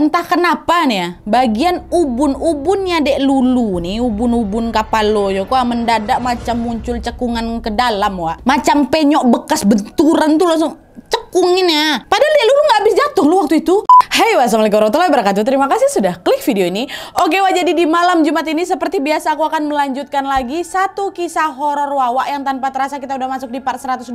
entah kenapa nih ya, bagian ubun-ubunnya Dek Lulu nih, ubun-ubun kapal lo ya, kok mendadak macam muncul cekungan ke dalam wa. Macam penyok bekas benturan tuh langsung tekungin ya. Padahal ya lu nggak habis jatuh lu waktu itu. Hey, wassalamualaikum warahmatullahi wabarakatuh. Terima kasih sudah klik video ini. Oke, wah jadi di malam Jumat ini seperti biasa aku akan melanjutkan lagi satu kisah horor Wawa yang tanpa terasa kita udah masuk di part 126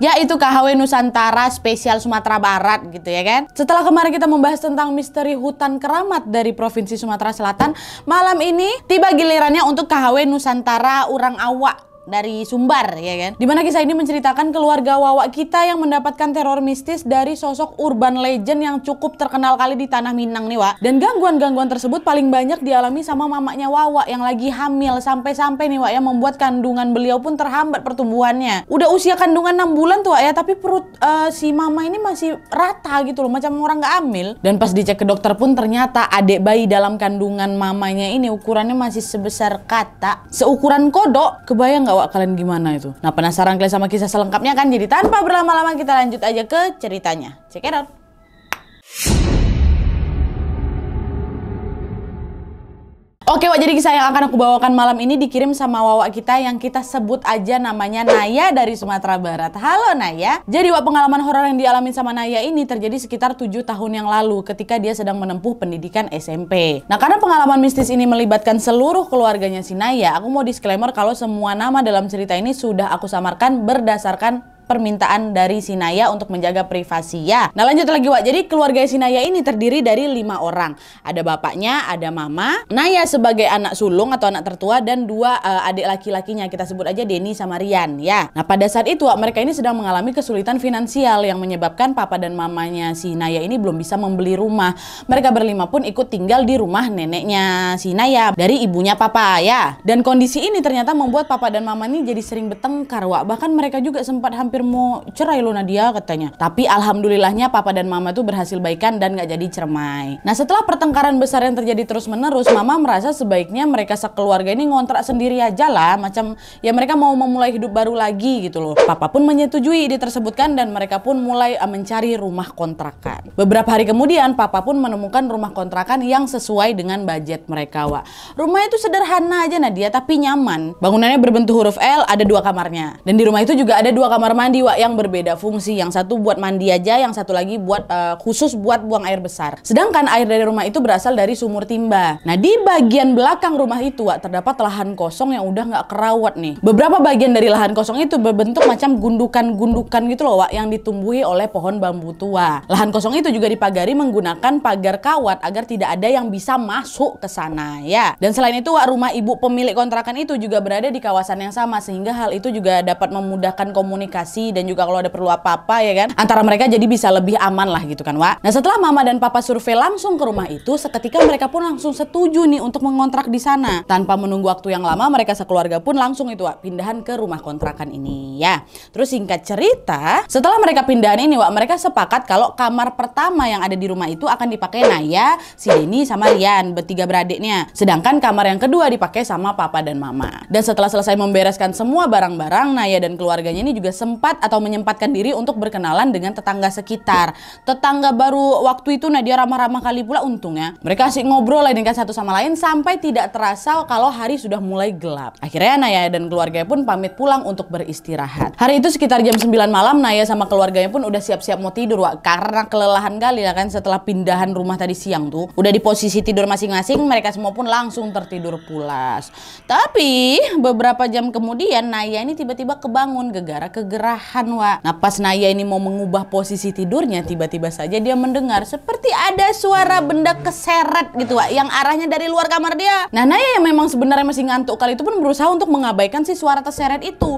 yaitu KHW Nusantara spesial Sumatera Barat gitu ya kan. Setelah kemarin kita membahas tentang misteri hutan keramat dari Provinsi Sumatera Selatan, malam ini tiba gilirannya untuk KHW Nusantara Urang Awak dari Sumbar ya kan. Dimana kisah ini menceritakan keluarga Wawa kita yang mendapatkan teror mistis dari sosok urban legend yang cukup terkenal kali di tanah Minang nih Wak. Dan gangguan-gangguan tersebut paling banyak dialami sama mamanya Wawa yang lagi hamil sampai-sampai nih Wak yang membuat kandungan beliau pun terhambat pertumbuhannya. Udah usia kandungan 6 bulan tuh Wak ya tapi perut uh, si mama ini masih rata gitu loh macam orang gak hamil. Dan pas dicek ke dokter pun ternyata adik bayi dalam kandungan mamanya ini ukurannya masih sebesar kata seukuran kodok. Kebayang gak awak kalian gimana itu. Nah penasaran kalian sama kisah selengkapnya kan? Jadi tanpa berlama-lama kita lanjut aja ke ceritanya. Check it out. Oke Wak, jadi kisah yang akan aku bawakan malam ini dikirim sama Wawa kita yang kita sebut aja namanya Naya dari Sumatera Barat. Halo Naya. Jadi Wak, pengalaman horor yang dialami sama Naya ini terjadi sekitar 7 tahun yang lalu ketika dia sedang menempuh pendidikan SMP. Nah karena pengalaman mistis ini melibatkan seluruh keluarganya si Naya, aku mau disclaimer kalau semua nama dalam cerita ini sudah aku samarkan berdasarkan permintaan dari Sinaya untuk menjaga privasi ya. Nah lanjut lagi Wak, jadi keluarga Sinaya ini terdiri dari lima orang. Ada bapaknya, ada mama, Naya sebagai anak sulung atau anak tertua dan dua uh, adik laki-lakinya kita sebut aja Denny sama Rian ya. Nah pada saat itu Wak, mereka ini sedang mengalami kesulitan finansial yang menyebabkan papa dan mamanya Sinaya ini belum bisa membeli rumah. Mereka berlima pun ikut tinggal di rumah neneknya Sinaya dari ibunya papa ya. Dan kondisi ini ternyata membuat papa dan mama ini jadi sering bertengkar Wak. Bahkan mereka juga sempat hampir hampir mau cerai loh Nadia katanya. Tapi alhamdulillahnya papa dan mama tuh berhasil baikan dan gak jadi cermai. Nah setelah pertengkaran besar yang terjadi terus menerus, mama merasa sebaiknya mereka sekeluarga ini ngontrak sendiri aja lah. Macam ya mereka mau memulai hidup baru lagi gitu loh. Papa pun menyetujui ide tersebutkan dan mereka pun mulai eh, mencari rumah kontrakan. Beberapa hari kemudian papa pun menemukan rumah kontrakan yang sesuai dengan budget mereka wa. Rumah itu sederhana aja Nadia tapi nyaman. Bangunannya berbentuk huruf L, ada dua kamarnya. Dan di rumah itu juga ada dua kamar mandi mandi wak yang berbeda fungsi. Yang satu buat mandi aja, yang satu lagi buat uh, khusus buat buang air besar. Sedangkan air dari rumah itu berasal dari sumur timba. Nah di bagian belakang rumah itu wak terdapat lahan kosong yang udah nggak kerawat nih. Beberapa bagian dari lahan kosong itu berbentuk macam gundukan-gundukan gitu loh wak yang ditumbuhi oleh pohon bambu tua. Lahan kosong itu juga dipagari menggunakan pagar kawat agar tidak ada yang bisa masuk ke sana ya. Dan selain itu wak rumah ibu pemilik kontrakan itu juga berada di kawasan yang sama sehingga hal itu juga dapat memudahkan komunikasi komunikasi dan juga kalau ada perlu apa-apa ya kan antara mereka jadi bisa lebih aman lah gitu kan Wak. Nah setelah mama dan papa survei langsung ke rumah itu seketika mereka pun langsung setuju nih untuk mengontrak di sana. Tanpa menunggu waktu yang lama mereka sekeluarga pun langsung itu Wak pindahan ke rumah kontrakan ini ya. Terus singkat cerita setelah mereka pindahan ini Wak mereka sepakat kalau kamar pertama yang ada di rumah itu akan dipakai Naya, si Denny sama Rian bertiga beradiknya. Sedangkan kamar yang kedua dipakai sama papa dan mama. Dan setelah selesai membereskan semua barang-barang Naya dan keluarganya ini juga sempat sempat atau menyempatkan diri untuk berkenalan dengan tetangga sekitar. Tetangga baru waktu itu Nadia ramah-ramah kali pula untungnya Mereka asik ngobrol lah dengan satu sama lain sampai tidak terasa kalau hari sudah mulai gelap. Akhirnya Naya dan keluarganya pun pamit pulang untuk beristirahat. Hari itu sekitar jam 9 malam Naya sama keluarganya pun udah siap-siap mau tidur Wak. Karena kelelahan kali ya kan setelah pindahan rumah tadi siang tuh. Udah di posisi tidur masing-masing mereka semua pun langsung tertidur pulas. Tapi beberapa jam kemudian Naya ini tiba-tiba kebangun gegara kegerahan tahan, Wak. Nah, pas Naya ini mau mengubah posisi tidurnya, tiba-tiba saja dia mendengar seperti ada suara benda keseret gitu, Wak, yang arahnya dari luar kamar dia. Nah, Naya yang memang sebenarnya masih ngantuk kali itu pun berusaha untuk mengabaikan si suara terseret itu.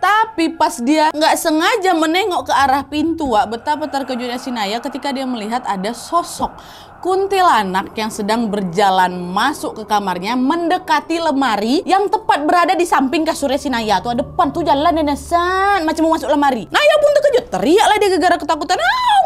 Tapi pas dia nggak sengaja menengok ke arah pintu, Wak, betapa terkejutnya si Naya ketika dia melihat ada sosok kuntilanak yang sedang berjalan masuk ke kamarnya mendekati lemari yang tepat berada di samping kasurnya si Naya tuh depan tuh jalan nenesan macam mau masuk lemari Naya pun terkejut teriaklah dia gara-gara ketakutan ah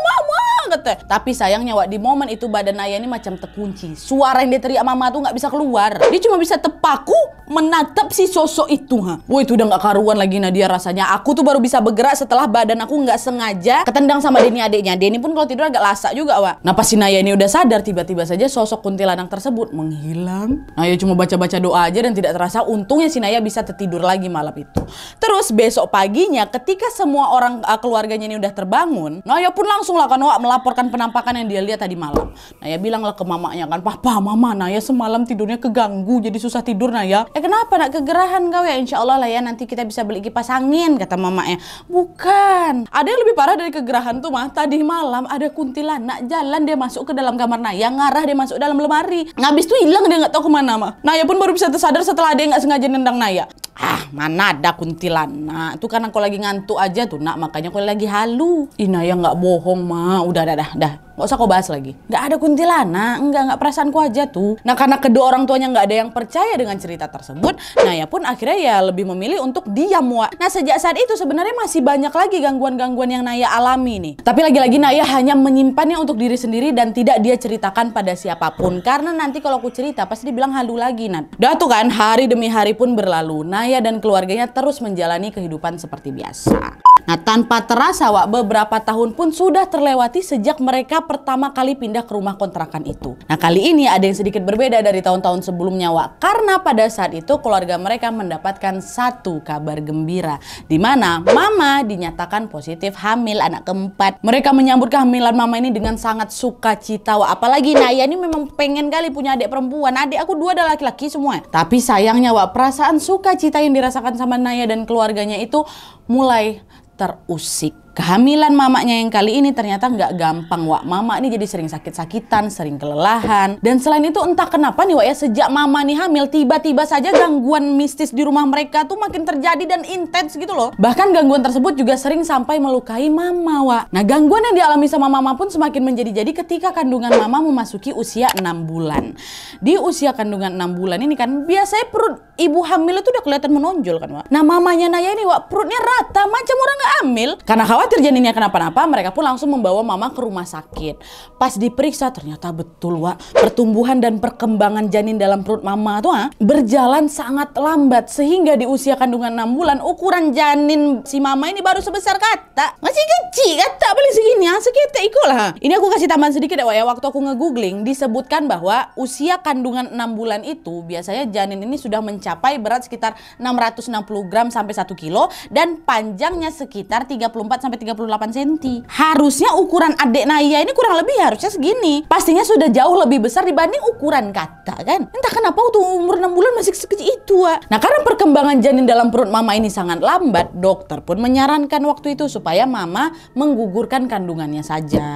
banget teh. Tapi sayangnya Wak, di momen itu badan Naya ini macam terkunci. Suara yang dia teriak mama tuh nggak bisa keluar. Dia cuma bisa tepaku menatap si sosok itu. Ha. Wah itu udah nggak karuan lagi Nadia rasanya. Aku tuh baru bisa bergerak setelah badan aku nggak sengaja ketendang sama Denny adiknya. Denny pun kalau tidur agak lasak juga Wak. Napa si Naya ini udah sadar tiba-tiba saja sosok kuntilanak tersebut menghilang. Naya cuma baca-baca doa aja dan tidak terasa untungnya si Naya bisa tertidur lagi malam itu. Terus besok paginya ketika semua orang eh, keluarganya ini udah terbangun, Naya pun langsung lah kan Wak melap melaporkan penampakan yang dia lihat tadi malam. Naya bilanglah ke mamanya kan, Papa, Mama, Naya semalam tidurnya keganggu jadi susah tidur Naya. Eh kenapa nak kegerahan kau ya? Insya Allah lah ya nanti kita bisa beli kipas angin kata mamanya. Bukan. Ada yang lebih parah dari kegerahan tuh mah. Tadi malam ada kuntilanak jalan dia masuk ke dalam kamar Naya, ngarah dia masuk dalam lemari. Ngabis nah, tuh hilang dia nggak tahu kemana mah. Naya pun baru bisa tersadar setelah ada yang nggak sengaja nendang Naya. Ah, mana ada kuntilanak. Itu kan aku lagi ngantuk aja tuh, nak. Makanya aku lagi halu. Ina ya nggak bohong, mah Udah, udah dah, dah nggak usah kau bahas lagi. Nggak ada kuntilanak, nggak nggak perasaanku aja tuh. Nah karena kedua orang tuanya nggak ada yang percaya dengan cerita tersebut, Naya pun akhirnya ya lebih memilih untuk diam wa. Nah sejak saat itu sebenarnya masih banyak lagi gangguan-gangguan yang Naya alami nih. Tapi lagi-lagi Naya hanya menyimpannya untuk diri sendiri dan tidak dia ceritakan pada siapapun. Karena nanti kalau aku cerita pasti dibilang halu lagi Nan. Dah tuh kan hari demi hari pun berlalu. Naya dan keluarganya terus menjalani kehidupan seperti biasa. Nah tanpa terasa Wak, beberapa tahun pun sudah terlewati sejak mereka pertama kali pindah ke rumah kontrakan itu. Nah kali ini ada yang sedikit berbeda dari tahun-tahun sebelumnya Wak, karena pada saat itu keluarga mereka mendapatkan satu kabar gembira. di mana mama dinyatakan positif hamil anak keempat. Mereka menyambut kehamilan mama ini dengan sangat sukacita Wak. Apalagi Naya ini memang pengen kali punya adik perempuan. Adik aku dua adalah laki-laki semua. Tapi sayangnya Wak, perasaan sukacita yang dirasakan sama Naya dan keluarganya itu mulai terusik kehamilan mamanya yang kali ini ternyata nggak gampang wak mama ini jadi sering sakit-sakitan sering kelelahan dan selain itu entah kenapa nih wak ya sejak mama nih hamil tiba-tiba saja gangguan mistis di rumah mereka tuh makin terjadi dan intens gitu loh bahkan gangguan tersebut juga sering sampai melukai mama wak nah gangguan yang dialami sama mama pun semakin menjadi-jadi ketika kandungan mama memasuki usia 6 bulan di usia kandungan 6 bulan ini kan biasanya perut ibu hamil itu udah kelihatan menonjol kan wak nah mamanya Naya ini wak perutnya rata macam orang nggak hamil karena khawatir khawatir janinnya kenapa-napa, mereka pun langsung membawa mama ke rumah sakit. Pas diperiksa ternyata betul Wak, pertumbuhan dan perkembangan janin dalam perut mama tuh ha, ah, berjalan sangat lambat sehingga di usia kandungan 6 bulan ukuran janin si mama ini baru sebesar kata. Masih kecil kata paling segini, ah, sekitar ikut lah. Ini aku kasih tambahan sedikit ya Wak ya, waktu aku ngegoogling disebutkan bahwa usia kandungan 6 bulan itu biasanya janin ini sudah mencapai berat sekitar 660 gram sampai 1 kilo dan panjangnya sekitar 34 sampai sampai 38 cm. Harusnya ukuran adik Naya ini kurang lebih harusnya segini. Pastinya sudah jauh lebih besar dibanding ukuran kata kan. Entah kenapa waktu umur 6 bulan masih sekecil itu. Ah. Nah karena perkembangan janin dalam perut mama ini sangat lambat, dokter pun menyarankan waktu itu supaya mama menggugurkan kandungannya saja.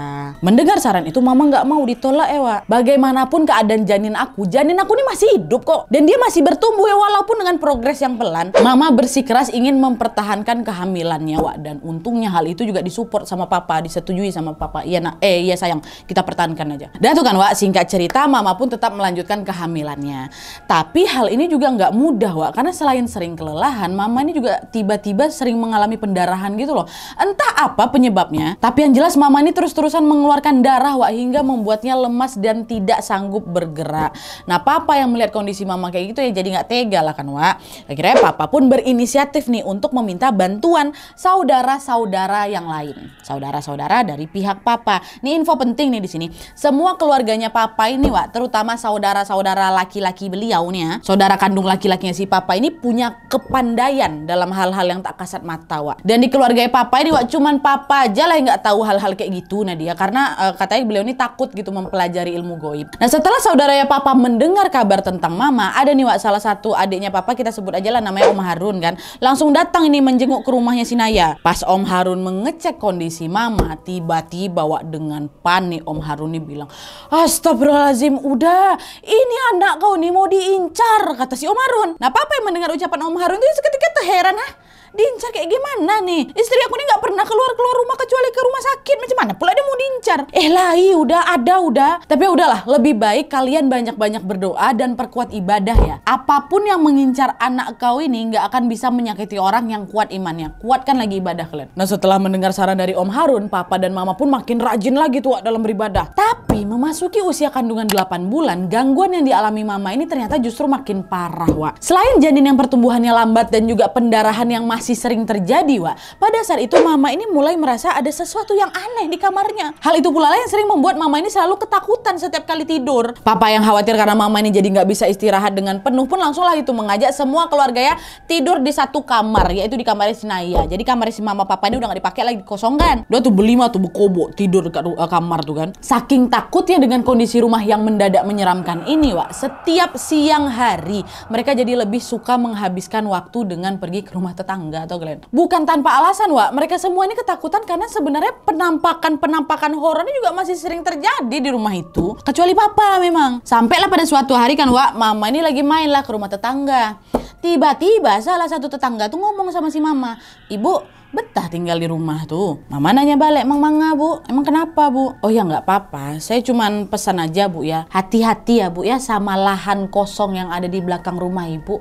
Mendengar saran itu mama nggak mau ditolak Ewa. Ya, Bagaimanapun keadaan janin aku, janin aku ini masih hidup kok. Dan dia masih bertumbuh ya walaupun dengan progres yang pelan. Mama bersikeras ingin mempertahankan kehamilannya Wak. Dan untungnya hal itu juga disupport sama papa, disetujui sama papa. Iya nak, eh iya sayang, kita pertahankan aja. Dan tuh kan Wak, singkat cerita mama pun tetap melanjutkan kehamilannya. Tapi hal ini juga nggak mudah Wak, karena selain sering kelelahan, mama ini juga tiba-tiba sering mengalami pendarahan gitu loh. Entah apa penyebabnya, tapi yang jelas mama ini terus-terusan mengeluarkan darah Wak hingga membuatnya lemas dan tidak sanggup bergerak. Nah papa yang melihat kondisi mama kayak gitu ya jadi nggak tega lah kan Wak. Akhirnya papa pun berinisiatif nih untuk meminta bantuan saudara-saudara saudara yang lain, saudara-saudara dari pihak papa. Ini info penting nih di sini. Semua keluarganya papa ini, Wak, terutama saudara-saudara laki-laki beliau nih ya, saudara kandung laki-lakinya si papa ini punya kepandaian dalam hal-hal yang tak kasat mata, Wak. Dan di keluarga papa ini, Wak, cuman papa aja lah yang nggak tahu hal-hal kayak gitu, nah dia Karena uh, katanya beliau ini takut gitu mempelajari ilmu goib. Nah, setelah saudaranya papa mendengar kabar tentang mama, ada nih, Wak, salah satu adiknya papa, kita sebut aja lah namanya Om Harun kan. Langsung datang ini menjenguk ke rumahnya si Naya. Pas Om Harun mengecek kondisi mama, tiba-tiba Wak dengan panik Om Haruni bilang, Astagfirullahaladzim, udah ini anak kau nih mau diincar, kata si Om Harun. Nah, Papa yang mendengar ucapan Om Harun itu seketika terheran, ha? Dincar kayak gimana nih? Istri aku ini nggak pernah keluar-keluar rumah kecuali ke rumah sakit. Macam mana pula dia mau dincar. Eh lai, udah ada udah. Tapi ya udahlah, lebih baik kalian banyak-banyak berdoa dan perkuat ibadah ya. Apapun yang mengincar anak kau ini nggak akan bisa menyakiti orang yang kuat imannya. Kuatkan lagi ibadah kalian. Nah setelah mendengar saran dari Om Harun, Papa dan Mama pun makin rajin lagi tuh dalam beribadah. Tapi memasuki usia kandungan 8 bulan, gangguan yang dialami Mama ini ternyata justru makin parah, Wak. Selain janin yang pertumbuhannya lambat dan juga pendarahan yang masih sering terjadi, Wak. Pada saat itu mama ini mulai merasa ada sesuatu yang aneh di kamarnya. Hal itu pula lah yang sering membuat mama ini selalu ketakutan setiap kali tidur. Papa yang khawatir karena mama ini jadi nggak bisa istirahat dengan penuh pun langsunglah itu mengajak semua keluarga ya tidur di satu kamar, yaitu di kamar si Naya. Jadi kamar si mama papa ini udah nggak dipakai lagi kosongkan. Dua tuh berlima tuh bekobo tidur ke eh, kamar tuh kan. Saking takutnya dengan kondisi rumah yang mendadak menyeramkan ini, Wak. Setiap siang hari mereka jadi lebih suka menghabiskan waktu dengan pergi ke rumah tetangga tangga atau Glenn. Bukan tanpa alasan, Wak. Mereka semua ini ketakutan karena sebenarnya penampakan-penampakan horor ini juga masih sering terjadi di rumah itu. Kecuali papa memang. Sampailah pada suatu hari kan, Wak, mama ini lagi main lah ke rumah tetangga. Tiba-tiba salah satu tetangga tuh ngomong sama si mama, Ibu, betah tinggal di rumah tuh. Mama nanya balik, emang Manga bu, emang kenapa bu? Oh ya nggak apa-apa, saya cuman pesan aja bu ya. Hati-hati ya bu ya sama lahan kosong yang ada di belakang rumah ibu.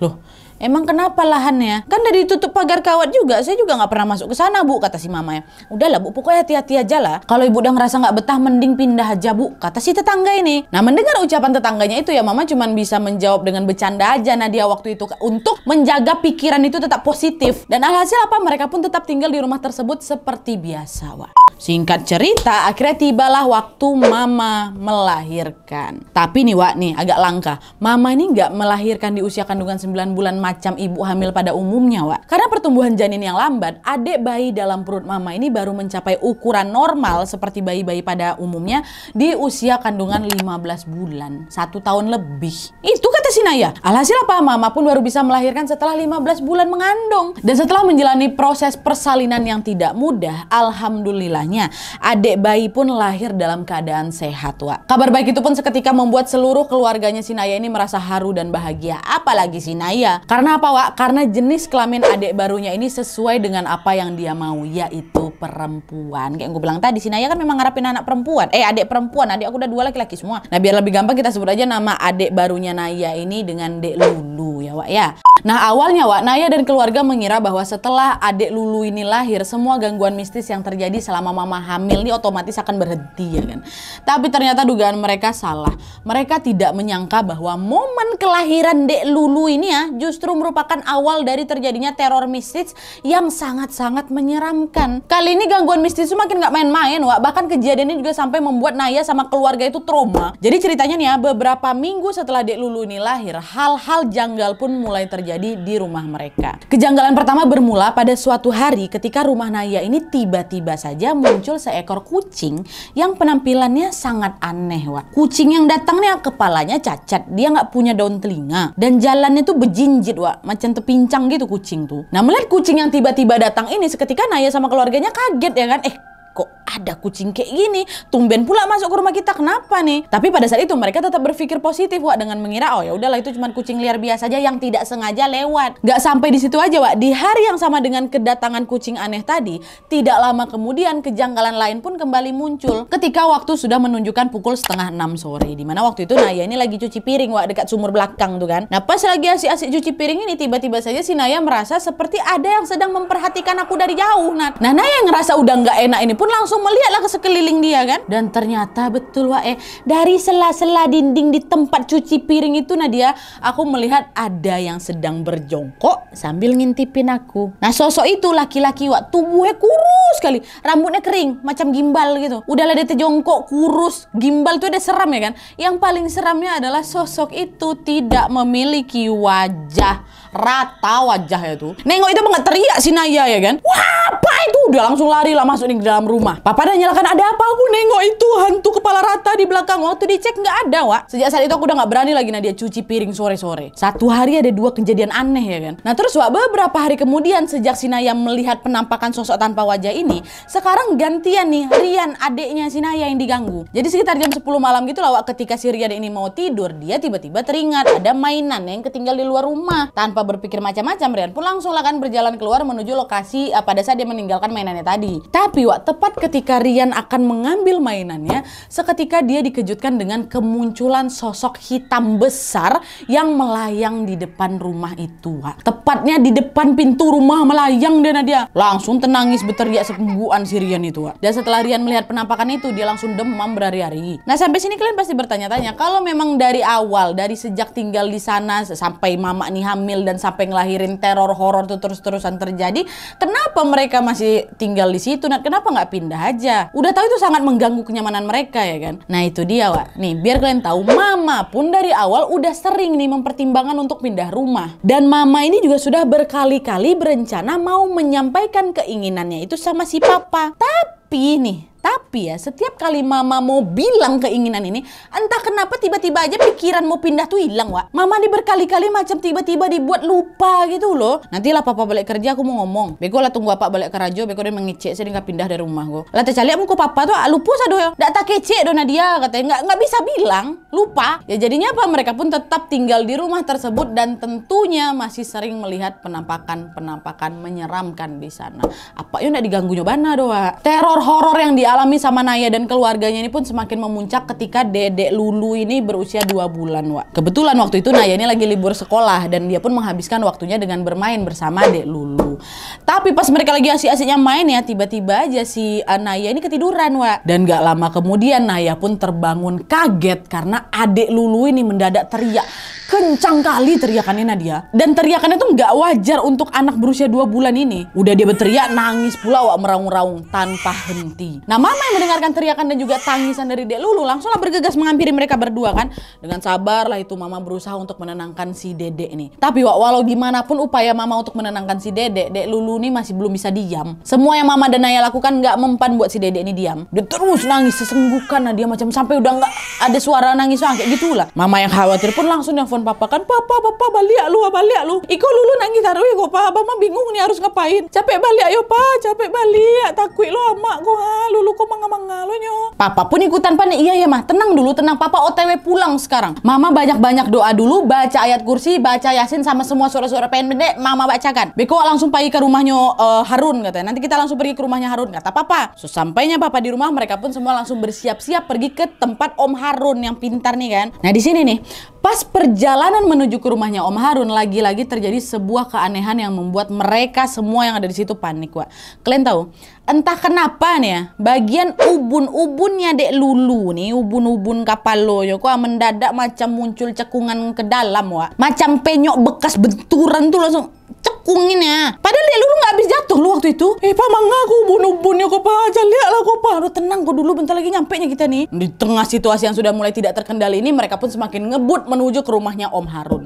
Loh, Emang kenapa lahannya? Kan dari tutup pagar kawat juga. Saya juga nggak pernah masuk ke sana, Bu, kata si mamanya. Udahlah, Bu, pokoknya hati-hati aja lah. Kalau Ibu udah ngerasa nggak betah, mending pindah aja, Bu, kata si tetangga ini. Nah, mendengar ucapan tetangganya itu ya, Mama cuman bisa menjawab dengan bercanda aja Nadia waktu itu untuk menjaga pikiran itu tetap positif. Dan alhasil apa? Mereka pun tetap tinggal di rumah tersebut seperti biasa, Wak. Singkat cerita, akhirnya tibalah waktu mama melahirkan. Tapi nih Wak, nih agak langka. Mama ini nggak melahirkan di usia kandungan 9 bulan macam ibu hamil pada umumnya Wak. Karena pertumbuhan janin yang lambat, adik bayi dalam perut mama ini baru mencapai ukuran normal seperti bayi-bayi pada umumnya di usia kandungan 15 bulan. Satu tahun lebih. Itu kata si Naya. Alhasil apa mama pun baru bisa melahirkan setelah 15 bulan mengandung. Dan setelah menjalani proses persalinan yang tidak mudah, alhamdulillah Pasalnya, adik bayi pun lahir dalam keadaan sehat, Wak. Kabar baik itu pun seketika membuat seluruh keluarganya si Naya ini merasa haru dan bahagia. Apalagi Naya. Karena apa, Wak? Karena jenis kelamin adik barunya ini sesuai dengan apa yang dia mau, yaitu perempuan. Kayak yang gue bilang tadi, si Naya kan memang ngarapin anak perempuan. Eh, adik perempuan. Adik aku udah dua laki-laki semua. Nah, biar lebih gampang kita sebut aja nama adik barunya Naya ini dengan Dek Lulu ya, Wak ya. Nah, awalnya Wak, Naya dan keluarga mengira bahwa setelah adik Lulu ini lahir, semua gangguan mistis yang terjadi selama mama hamil ini otomatis akan berhenti ya kan. Tapi ternyata dugaan mereka salah. Mereka tidak menyangka bahwa momen kelahiran Dek Lulu ini ya justru merupakan awal dari terjadinya teror mistis yang sangat-sangat menyeramkan. Kali ini gangguan mistis itu makin nggak main-main, Wak. Bahkan kejadian ini juga sampai membuat Naya sama keluarga itu trauma. Jadi ceritanya nih ya, beberapa minggu setelah Dek Lulu ini lahir, hal-hal janggal pun mulai terjadi di rumah mereka. Kejanggalan pertama bermula pada suatu hari ketika rumah Naya ini tiba-tiba saja muncul seekor kucing yang penampilannya sangat aneh, Wak. Kucing yang datang kepalanya cacat, dia nggak punya daun telinga dan jalannya tuh bejinjit, Wak. Macam terpincang gitu kucing tuh. Nah, melihat kucing yang tiba-tiba datang ini seketika Naya sama keluarganya kaget ya kan. Eh, kok ada kucing kayak gini, tumben pula masuk ke rumah kita, kenapa nih? Tapi pada saat itu mereka tetap berpikir positif, Wak, dengan mengira, oh ya udahlah itu cuma kucing liar biasa aja yang tidak sengaja lewat. Gak sampai di situ aja, Wak. Di hari yang sama dengan kedatangan kucing aneh tadi, tidak lama kemudian kejanggalan lain pun kembali muncul ketika waktu sudah menunjukkan pukul setengah enam sore. Dimana waktu itu Naya ini lagi cuci piring, Wak, dekat sumur belakang tuh kan. Nah, pas lagi asik-asik cuci piring ini, tiba-tiba saja si Naya merasa seperti ada yang sedang memperhatikan aku dari jauh, Nat. Nah, Naya ngerasa udah nggak enak ini pun langsung melihatlah ke sekeliling dia kan. Dan ternyata betul wa eh dari sela-sela dinding di tempat cuci piring itu dia aku melihat ada yang sedang berjongkok sambil ngintipin aku. Nah sosok itu laki-laki wa tubuhnya kurus sekali, rambutnya kering macam gimbal gitu. Udahlah dia terjongkok kurus, gimbal tuh ada seram ya kan. Yang paling seramnya adalah sosok itu tidak memiliki wajah rata wajahnya tuh. Nengok itu teriak si Naya ya kan. Wah, apa itu? Udah langsung lari lah masuk ke dalam rumah. Papa dan nyalakan ada apa aku nengok itu hantu kepala rata di belakang. Waktu dicek nggak ada, Wak. Sejak saat itu aku udah nggak berani lagi Nadia cuci piring sore-sore. Satu hari ada dua kejadian aneh ya kan. Nah terus Wak, beberapa hari kemudian sejak si Naya melihat penampakan sosok tanpa wajah ini, sekarang gantian nih Rian adeknya si Naya yang diganggu. Jadi sekitar jam 10 malam gitu lah Wak, ketika si Rian ini mau tidur, dia tiba-tiba teringat ada mainan yang ketinggal di luar rumah. Tanpa tanpa berpikir macam-macam Rian pun langsung akan berjalan keluar menuju lokasi uh, pada saat dia meninggalkan mainannya tadi. Tapi Wak, tepat ketika Rian akan mengambil mainannya, seketika dia dikejutkan dengan kemunculan sosok hitam besar yang melayang di depan rumah itu Wak. Tepatnya di depan pintu rumah melayang dia Nadia. Langsung tenangis berteriak sekungguan si Rian itu Wak. Dan setelah Rian melihat penampakan itu, dia langsung demam berhari-hari. Nah sampai sini kalian pasti bertanya-tanya, kalau memang dari awal, dari sejak tinggal di sana sampai mama nih hamil dan sampai ngelahirin teror horor itu terus-terusan terjadi, kenapa mereka masih tinggal di situ? Nah, kenapa nggak pindah aja? Udah tahu itu sangat mengganggu kenyamanan mereka ya kan? Nah itu dia Wak. Nih biar kalian tahu, Mama pun dari awal udah sering nih mempertimbangkan untuk pindah rumah. Dan Mama ini juga sudah berkali-kali berencana mau menyampaikan keinginannya itu sama si Papa. Tapi nih, tapi ya setiap kali mama mau bilang keinginan ini, entah kenapa tiba-tiba aja pikiran mau pindah tuh hilang, Wak. Mama ini berkali-kali macam tiba-tiba dibuat lupa gitu loh. Nantilah papa balik kerja aku mau ngomong. Beko lah tunggu apa balik ke Rajo, beko dia mengecek sini nggak pindah dari rumah gue Lah cali aku papa tuh ah, lupa ya ndak tak kecek dona dia katanya nggak nggak bisa bilang, lupa. Ya jadinya apa mereka pun tetap tinggal di rumah tersebut dan tentunya masih sering melihat penampakan-penampakan menyeramkan di sana. Apa yuk ya, nggak diganggu nyobana doa. Teror horor yang di dialami sama Naya dan keluarganya ini pun semakin memuncak ketika Dedek Lulu ini berusia dua bulan, Wak. Kebetulan waktu itu Naya ini lagi libur sekolah dan dia pun menghabiskan waktunya dengan bermain bersama Dek Lulu. Tapi pas mereka lagi asik-asiknya main ya, tiba-tiba aja si eh, Naya ini ketiduran, Wak. Dan gak lama kemudian Naya pun terbangun kaget karena adek Lulu ini mendadak teriak, kencang kali teriakannya Nadia. Dan teriakannya tuh nggak wajar untuk anak berusia dua bulan ini. Udah dia berteriak, nangis pula wak meraung-raung tanpa henti. Nah mama yang mendengarkan teriakan dan juga tangisan dari Dek Lulu langsunglah bergegas menghampiri mereka berdua kan. Dengan sabar lah itu mama berusaha untuk menenangkan si Dedek nih. Tapi wak walau gimana pun upaya mama untuk menenangkan si Dedek, Dek Lulu nih masih belum bisa diam. Semua yang mama dan Naya lakukan nggak mempan buat si Dedek ini diam. Dia terus nangis sesenggukan Nadia macam sampai udah nggak ada suara nangis kayak gitulah. Mama yang khawatir pun langsung nelfon telepon papa kan, papa, papa balik lu, balik lu. Iko lulu nangis tarui kok, papa mama bingung nih harus ngapain. Capek balik ayo pa, capek balik. Takut lu amak kok, ha, lulu kok manga-manga lu nyo. Papa pun ikutan panik, iya ya mah, tenang dulu, tenang. Papa OTW pulang sekarang. Mama banyak-banyak doa dulu, baca ayat kursi, baca yasin sama semua suara-suara pendek, mama bacakan. Beko langsung pergi ke rumahnya uh, eh, Harun katanya. Nanti kita langsung pergi ke rumahnya Harun kata papa. So, papa di rumah, mereka pun semua langsung bersiap-siap pergi ke tempat Om Harun yang pintar nih kan. Nah di sini nih, Pas perjalanan menuju ke rumahnya Om Harun, lagi-lagi terjadi sebuah keanehan yang membuat mereka semua yang ada di situ panik, Wak. Kalian tahu, entah kenapa nih ya, bagian ubun-ubunnya Dek Lulu nih, ubun-ubun kapal lo, kok mendadak macam muncul cekungan ke dalam, Wak. Macam penyok bekas benturan tuh langsung cekungin ya. padahal dia lu nggak habis jatuh lu waktu itu eh pak mangga aku bunuh bunuh kok pak aja lihat lah kok pak aduh tenang kok dulu bentar lagi nyampe nya kita nih di tengah situasi yang sudah mulai tidak terkendali ini mereka pun semakin ngebut menuju ke rumahnya Om Harun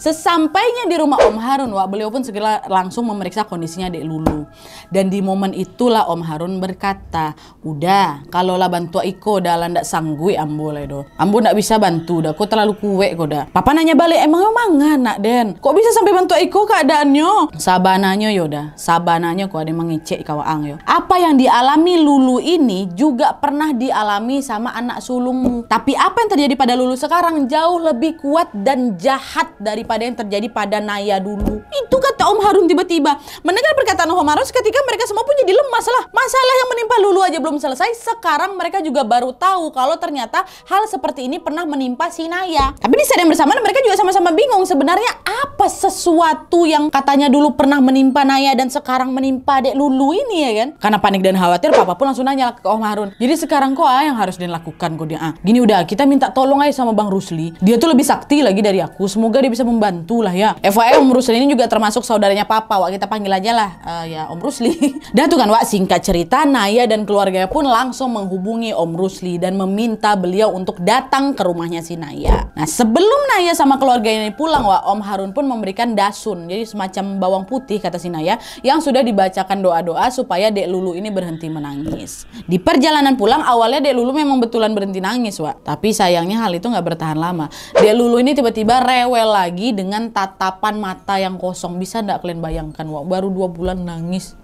Sesampainya di rumah Om Harun, wah beliau pun segera langsung memeriksa kondisinya Dek Lulu. Dan di momen itulah Om Harun berkata, udah kalau lah bantu Iko dah lah ndak sanggui ambo lah do. Ambo ndak bisa bantu dah, kok terlalu kue kok dah. Papa nanya balik, emang emang nak Den? Kok bisa sampai bantu Iko keadaannya? Sabananya yoda, sabananya kok ada mengecek ang yo. Apa yang dialami Lulu ini juga pernah dialami sama anak sulungmu. Tapi apa yang terjadi pada Lulu sekarang jauh lebih kuat dan jahat dari daripada yang terjadi pada Naya dulu. Itu kan kata Om Harun tiba-tiba. Mendengar perkataan Om Harun ketika mereka semua punya dilem masalah Masalah yang menimpa Lulu aja belum selesai. Sekarang mereka juga baru tahu kalau ternyata hal seperti ini pernah menimpa si Naya. Tapi di saat yang bersamaan mereka juga sama-sama bingung sebenarnya apa sesuatu yang katanya dulu pernah menimpa Naya dan sekarang menimpa Dek Lulu ini ya kan? Karena panik dan khawatir papa pun langsung nanya ke Om Harun. Jadi sekarang kok ah yang harus dilakukan lakukan kok dia ah. Gini udah kita minta tolong aja sama Bang Rusli. Dia tuh lebih sakti lagi dari aku. Semoga dia bisa membantu lah ya. FYI Om Rusli ini juga termasuk saudaranya papa, wak kita panggil aja lah uh, ya Om Rusli. Dan tuh kan wak singkat cerita Naya dan keluarganya pun langsung menghubungi Om Rusli dan meminta beliau untuk datang ke rumahnya si Naya. Nah sebelum Naya sama keluarganya pulang wak Om Harun pun memberikan dasun jadi semacam bawang putih kata si Naya yang sudah dibacakan doa-doa supaya Dek Lulu ini berhenti menangis. Di perjalanan pulang awalnya Dek Lulu memang betulan berhenti nangis wak tapi sayangnya hal itu nggak bertahan lama. Dek Lulu ini tiba-tiba rewel lagi dengan tatapan mata yang kosong bisa nggak kan kalian bayangkan wah baru dua bulan nangis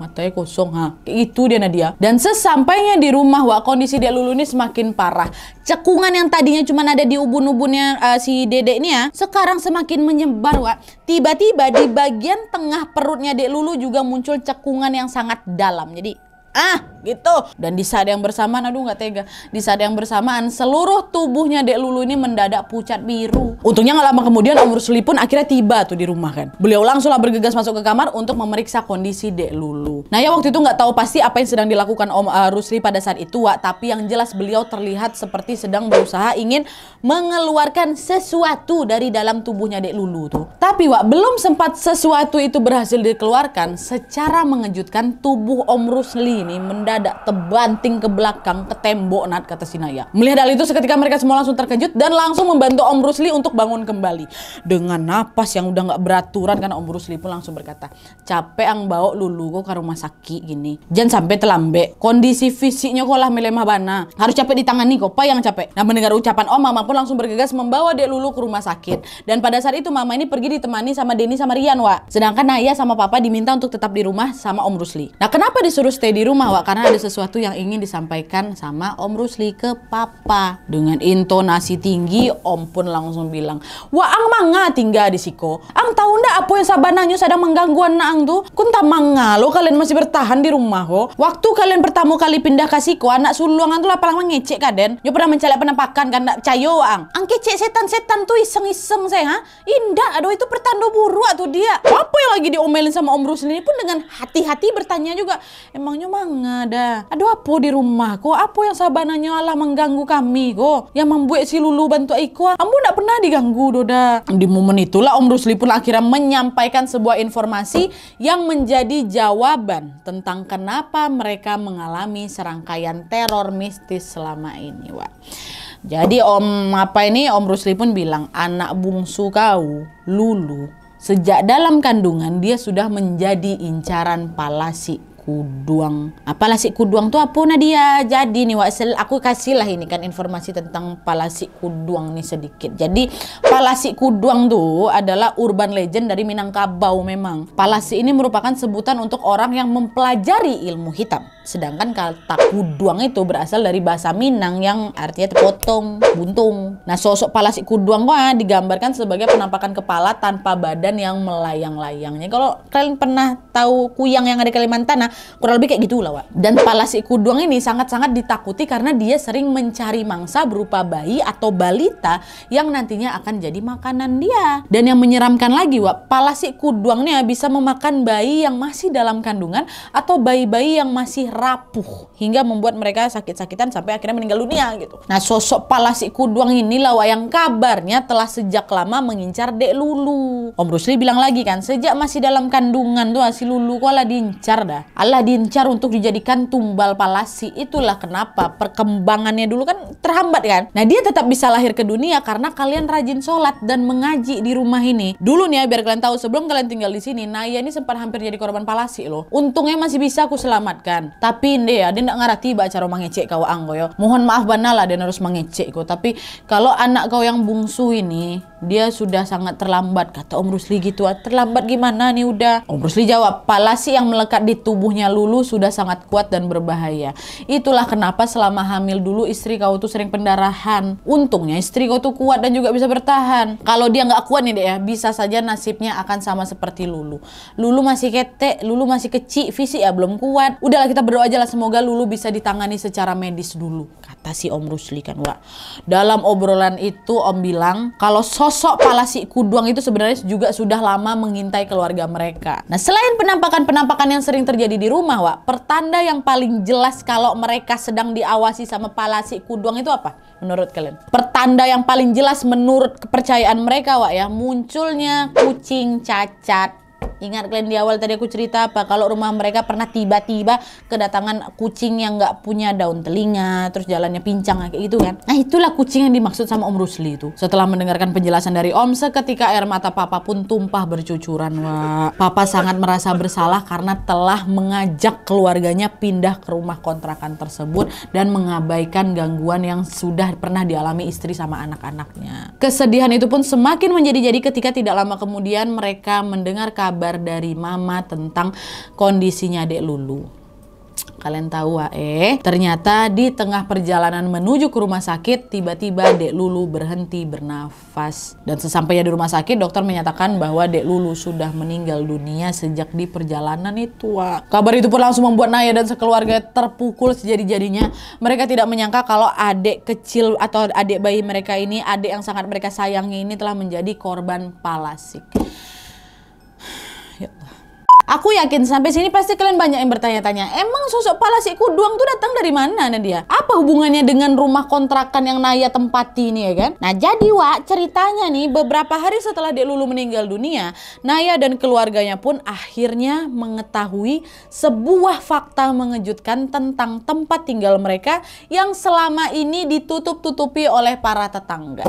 matanya kosong ha Itu dia Nadia dan sesampainya di rumah wah kondisi dia lulu ini semakin parah cekungan yang tadinya cuma ada di ubun-ubunnya uh, si dedek ini ya sekarang semakin menyebar wah tiba-tiba di bagian tengah perutnya dek lulu juga muncul cekungan yang sangat dalam jadi ah gitu dan di saat yang bersamaan aduh nggak tega di saat yang bersamaan seluruh tubuhnya Dek Lulu ini mendadak pucat biru untungnya nggak lama kemudian Om Rusli pun akhirnya tiba tuh di rumah kan beliau langsunglah bergegas masuk ke kamar untuk memeriksa kondisi Dek Lulu nah ya waktu itu nggak tahu pasti apa yang sedang dilakukan Om uh, Rusli pada saat itu Wak tapi yang jelas beliau terlihat seperti sedang berusaha ingin mengeluarkan sesuatu dari dalam tubuhnya Dek Lulu tuh tapi Wak belum sempat sesuatu itu berhasil dikeluarkan secara mengejutkan tubuh Om Rusli ini mendadak tebanting ke belakang ke tembok Nat kata Sinaya. Melihat hal itu seketika mereka semua langsung terkejut dan langsung membantu Om Rusli untuk bangun kembali. Dengan napas yang udah gak beraturan karena Om Rusli pun langsung berkata, capek ang bawa lulu kok ke rumah sakit gini. Jangan sampai telambek. Kondisi fisiknya kok lah melemah bana. Harus capek ditangani kok, pak yang capek. Nah mendengar ucapan Om, Mama pun langsung bergegas membawa dia lulu ke rumah sakit. Dan pada saat itu Mama ini pergi ditemani sama Denny sama Rian, Wak. Sedangkan Naya sama Papa diminta untuk tetap di rumah sama Om Rusli. Nah kenapa disuruh stay di rumah? rumah Wak karena ada sesuatu yang ingin disampaikan sama Om Rusli ke papa. Dengan intonasi tinggi Om pun langsung bilang, "Wa ang manga tinggal di siko. Ang tahu ndak apa yang sabananya sedang mengganggu anak tuh? tak manga lo kalian masih bertahan di rumah ho. Waktu kalian pertama kali pindah ke siko anak suluangan tuh lapa lama ngecek kaden. Yo pernah mencari penampakan kan ndak cayo ang. Ang kecek setan-setan tuh iseng-iseng saya ha. Indah aduh itu pertanda buruk tuh dia. Apa yang lagi diomelin sama Om Rusli ini pun dengan hati-hati bertanya juga, "Emangnya mah mengada. Ada apa di rumah ko? Apa yang sabananya Allah mengganggu kami ko? Yang membuat si Lulu bantu aku Ambo tidak pernah diganggu Doda. Di momen itulah Om Rusli pun akhirnya menyampaikan sebuah informasi yang menjadi jawaban tentang kenapa mereka mengalami serangkaian teror mistis selama ini, Wak. Jadi Om apa ini Om Rusli pun bilang anak bungsu kau Lulu sejak dalam kandungan dia sudah menjadi incaran palasi kuduang. Apalah si kuduang tuh apa nah dia? Jadi nih Waksel, aku kasih lah ini kan informasi tentang palasi kuduang nih sedikit. Jadi palasi kuduang tuh adalah urban legend dari Minangkabau memang. Palasi ini merupakan sebutan untuk orang yang mempelajari ilmu hitam. Sedangkan kata kuduang itu berasal dari bahasa Minang yang artinya terpotong, buntung. Nah sosok palasi kuduang kok ah, digambarkan sebagai penampakan kepala tanpa badan yang melayang-layangnya. Kalau kalian pernah tahu kuyang yang ada di Kalimantan, nah kurang lebih kayak gitu lah Wak. dan pala kuduang ini sangat-sangat ditakuti karena dia sering mencari mangsa berupa bayi atau balita yang nantinya akan jadi makanan dia dan yang menyeramkan lagi Wak, pala kuduang ini bisa memakan bayi yang masih dalam kandungan atau bayi-bayi yang masih rapuh hingga membuat mereka sakit-sakitan sampai akhirnya meninggal dunia gitu nah sosok pala si kuduang inilah Wak, yang kabarnya telah sejak lama mengincar Dek Lulu Om Rusli bilang lagi kan sejak masih dalam kandungan tuh si Lulu kok lah diincar dah Allah diincar untuk dijadikan tumbal palasi. Itulah kenapa perkembangannya dulu kan terhambat kan. Nah dia tetap bisa lahir ke dunia karena kalian rajin sholat dan mengaji di rumah ini. Dulu nih ya, biar kalian tahu sebelum kalian tinggal di sini, Naya ini sempat hampir jadi korban palasi loh. Untungnya masih bisa aku selamatkan. Tapi ini ya, dia ndak ngarati baca cara mengecek kau anggo yo. Ya. Mohon maaf banalah dia harus mengecek kau. Tapi kalau anak kau yang bungsu ini dia sudah sangat terlambat kata Om Rusli gitu ah, terlambat gimana nih udah Om Rusli jawab palasi yang melekat di tubuhnya Lulu sudah sangat kuat dan berbahaya itulah kenapa selama hamil dulu istri kau tuh sering pendarahan untungnya istri kau tuh kuat dan juga bisa bertahan kalau dia nggak kuat nih deh ya bisa saja nasibnya akan sama seperti Lulu Lulu masih ketek Lulu masih kecil fisik ya belum kuat udahlah kita berdoa aja lah semoga Lulu bisa ditangani secara medis dulu kata si Om Rusli kan Wak dalam obrolan itu Om bilang kalau sos sosok Palasi Kuduang itu sebenarnya juga sudah lama mengintai keluarga mereka. Nah, selain penampakan-penampakan yang sering terjadi di rumah, Wak, pertanda yang paling jelas kalau mereka sedang diawasi sama Palasi Kuduang itu apa? Menurut kalian? Pertanda yang paling jelas menurut kepercayaan mereka, Wak, ya, munculnya kucing cacat Ingat kalian di awal tadi aku cerita apa? Kalau rumah mereka pernah tiba-tiba kedatangan kucing yang nggak punya daun telinga, terus jalannya pincang kayak gitu kan? Nah itulah kucing yang dimaksud sama Om Rusli itu. Setelah mendengarkan penjelasan dari Om, seketika air mata Papa pun tumpah bercucuran. Wah, Papa sangat merasa bersalah karena telah mengajak keluarganya pindah ke rumah kontrakan tersebut dan mengabaikan gangguan yang sudah pernah dialami istri sama anak-anaknya. Kesedihan itu pun semakin menjadi-jadi ketika tidak lama kemudian mereka mendengar kabar kabar dari mama tentang kondisinya Dek Lulu kalian tahu eh ternyata di tengah perjalanan menuju ke rumah sakit tiba-tiba Dek Lulu berhenti bernafas dan sesampainya di rumah sakit dokter menyatakan bahwa Dek Lulu sudah meninggal dunia sejak di perjalanan itu wa. E. kabar itu pun langsung membuat Naya dan sekeluarga terpukul sejadi-jadinya mereka tidak menyangka kalau adik kecil atau adik bayi mereka ini adik yang sangat mereka sayangi ini telah menjadi korban palasik Aku yakin sampai sini pasti kalian banyak yang bertanya-tanya, emang sosok pala si Kuduang tuh datang dari mana Nadia? Apa hubungannya dengan rumah kontrakan yang Naya tempati ini ya kan? Nah jadi Wak, ceritanya nih beberapa hari setelah Dek Lulu meninggal dunia, Naya dan keluarganya pun akhirnya mengetahui sebuah fakta mengejutkan tentang tempat tinggal mereka yang selama ini ditutup-tutupi oleh para tetangga.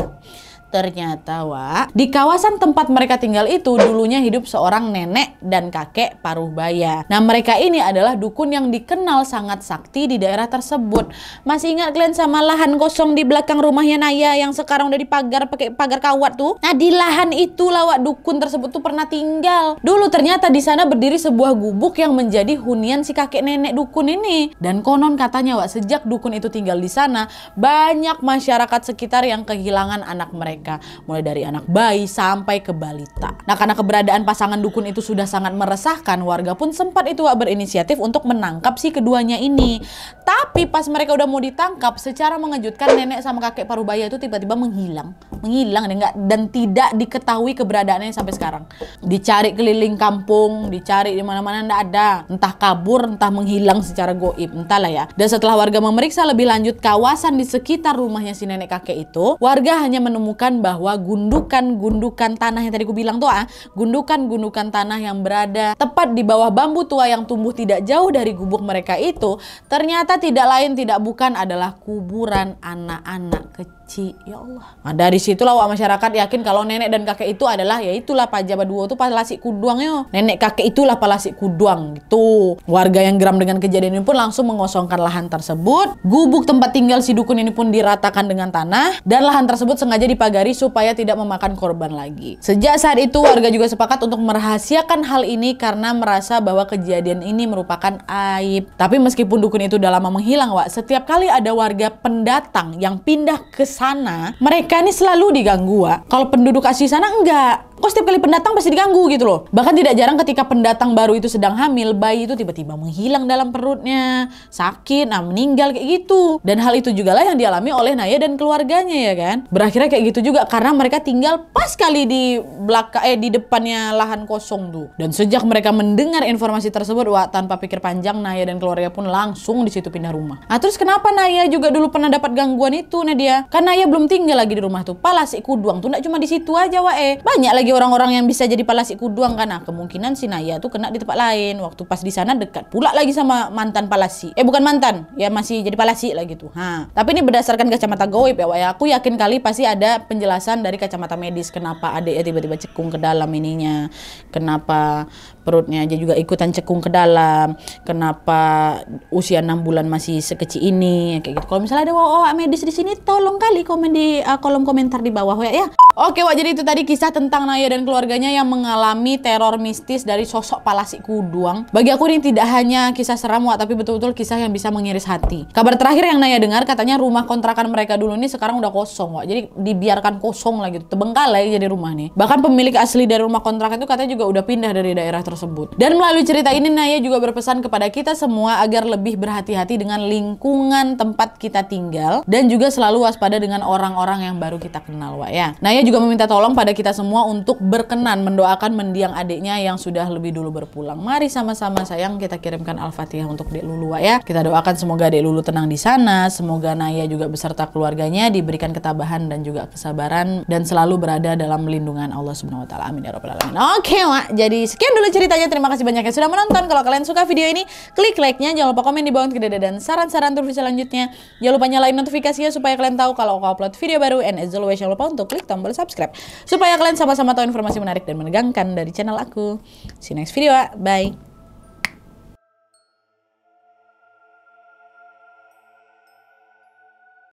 Ternyata, Wak, di kawasan tempat mereka tinggal itu dulunya hidup seorang nenek dan kakek paruh baya. Nah, mereka ini adalah dukun yang dikenal sangat sakti di daerah tersebut. Masih ingat kalian sama lahan kosong di belakang rumahnya Naya yang sekarang udah dipagar pakai pagar kawat tuh? Nah, di lahan itu lawak dukun tersebut tuh pernah tinggal. Dulu ternyata di sana berdiri sebuah gubuk yang menjadi hunian si kakek nenek dukun ini. Dan konon katanya, Wak, sejak dukun itu tinggal di sana, banyak masyarakat sekitar yang kehilangan anak mereka mereka, mulai dari anak bayi sampai ke balita. Nah, karena keberadaan pasangan dukun itu sudah sangat meresahkan, warga pun sempat itu berinisiatif untuk menangkap si keduanya ini. Tapi pas mereka udah mau ditangkap, secara mengejutkan nenek sama kakek Parubaya itu tiba-tiba menghilang, menghilang dan enggak dan tidak diketahui keberadaannya sampai sekarang. Dicari keliling kampung, dicari di mana-mana ndak ada. Entah kabur, entah menghilang secara goib, entahlah ya. Dan setelah warga memeriksa lebih lanjut kawasan di sekitar rumahnya si nenek kakek itu, warga hanya menemukan menunjukkan bahwa gundukan-gundukan tanah yang tadi ku bilang tuh ah, gundukan-gundukan tanah yang berada tepat di bawah bambu tua yang tumbuh tidak jauh dari gubuk mereka itu ternyata tidak lain tidak bukan adalah kuburan anak-anak kecil Ci, ya Allah. Nah, dari situlah wak masyarakat yakin kalau nenek dan kakek itu adalah ya itulah Pak Jabat Duo itu Palasik Kuduang yo. Nenek kakek itulah Palasik Kuduang gitu. Warga yang geram dengan kejadian ini pun langsung mengosongkan lahan tersebut. Gubuk tempat tinggal si dukun ini pun diratakan dengan tanah dan lahan tersebut sengaja dipagari supaya tidak memakan korban lagi. Sejak saat itu warga juga sepakat untuk merahasiakan hal ini karena merasa bahwa kejadian ini merupakan aib. Tapi meskipun dukun itu udah lama menghilang, Wak, setiap kali ada warga pendatang yang pindah ke sana mereka ini selalu diganggu kalau penduduk asli sana enggak kok setiap kali pendatang pasti diganggu gitu loh. Bahkan tidak jarang ketika pendatang baru itu sedang hamil, bayi itu tiba-tiba menghilang dalam perutnya, sakit, nah meninggal kayak gitu. Dan hal itu juga lah yang dialami oleh Naya dan keluarganya ya kan. Berakhirnya kayak gitu juga karena mereka tinggal pas kali di belakang eh di depannya lahan kosong tuh. Dan sejak mereka mendengar informasi tersebut, wah tanpa pikir panjang Naya dan keluarga pun langsung di situ pindah rumah. Ah terus kenapa Naya juga dulu pernah dapat gangguan itu Nadia? Kan karena ya belum tinggal lagi di rumah tuh. Palasi Kuduang tuh nggak cuma di situ aja wa eh. Banyak lagi orang-orang yang bisa jadi Palasi Kuduang karena kemungkinan si Naya tuh kena di tempat lain. Waktu pas di sana dekat pula lagi sama mantan Palasi. Eh bukan mantan, ya masih jadi Palasi lah gitu. Ha. Tapi ini berdasarkan kacamata goib ya wae. Ya. Aku yakin kali pasti ada penjelasan dari kacamata medis kenapa ya tiba-tiba cekung ke dalam ininya. Kenapa perutnya aja juga ikutan cekung ke dalam kenapa usia enam bulan masih sekecil ini kayak gitu kalau misalnya ada oh, medis di sini tolong kali komen di uh, kolom komentar di bawah ya ya oke wah jadi itu tadi kisah tentang Naya dan keluarganya yang mengalami teror mistis dari sosok Palasi Kuduang bagi aku ini tidak hanya kisah seram wak tapi betul-betul kisah yang bisa mengiris hati kabar terakhir yang Naya dengar katanya rumah kontrakan mereka dulu ini sekarang udah kosong wak jadi dibiarkan kosong lah gitu tebengkalai jadi rumah nih bahkan pemilik asli dari rumah kontrakan itu katanya juga udah pindah dari daerah tersebut tersebut. Dan melalui cerita ini Naya juga berpesan kepada kita semua agar lebih berhati-hati dengan lingkungan tempat kita tinggal dan juga selalu waspada dengan orang-orang yang baru kita kenal, Wak ya. Naya juga meminta tolong pada kita semua untuk berkenan mendoakan mendiang adiknya yang sudah lebih dulu berpulang. Mari sama-sama sayang kita kirimkan Al-Fatihah untuk Dek Lulu, Wak ya. Kita doakan semoga Dek Lulu tenang di sana, semoga Naya juga beserta keluarganya diberikan ketabahan dan juga kesabaran dan selalu berada dalam lindungan Allah Subhanahu wa taala. Amin ya rabbal alamin. Oke, Wak. Jadi sekian dulu cerita sedikit tanya Terima kasih banyak yang sudah menonton. Kalau kalian suka video ini, klik like-nya. Jangan lupa komen di bawah untuk dan saran-saran untuk video selanjutnya. Jangan lupa nyalain notifikasinya supaya kalian tahu kalau aku upload video baru. And as always, jangan lupa untuk klik tombol subscribe. Supaya kalian sama-sama tahu informasi menarik dan menegangkan dari channel aku. See you next video. Ah. Bye.